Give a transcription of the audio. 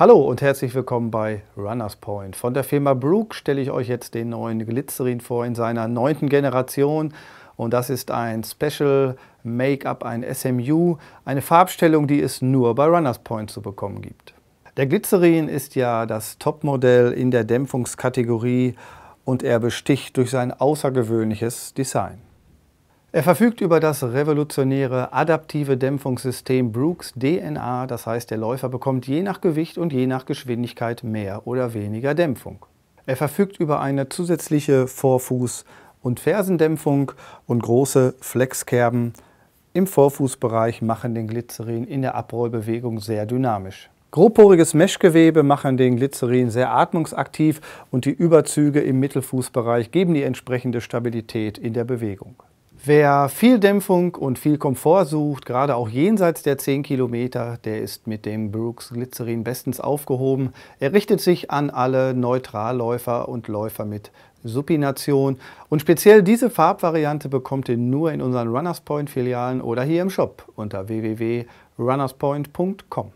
Hallo und herzlich willkommen bei Runners Point. Von der Firma Brook stelle ich euch jetzt den neuen Glycerin vor in seiner neunten Generation. Und das ist ein Special Make-up, ein SMU, eine Farbstellung, die es nur bei Runners Point zu bekommen gibt. Der Glycerin ist ja das Topmodell in der Dämpfungskategorie und er besticht durch sein außergewöhnliches Design. Er verfügt über das revolutionäre adaptive Dämpfungssystem Brooks DNA, das heißt der Läufer bekommt je nach Gewicht und je nach Geschwindigkeit mehr oder weniger Dämpfung. Er verfügt über eine zusätzliche Vorfuß- und Fersendämpfung und große Flexkerben im Vorfußbereich machen den Glycerin in der Abrollbewegung sehr dynamisch. Grobporiges Meshgewebe machen den Glycerin sehr atmungsaktiv und die Überzüge im Mittelfußbereich geben die entsprechende Stabilität in der Bewegung. Wer viel Dämpfung und viel Komfort sucht, gerade auch jenseits der 10 Kilometer, der ist mit dem Brooks Glycerin bestens aufgehoben. Er richtet sich an alle Neutralläufer und Läufer mit Supination. Und speziell diese Farbvariante bekommt ihr nur in unseren Runners Point Filialen oder hier im Shop unter www.runnerspoint.com.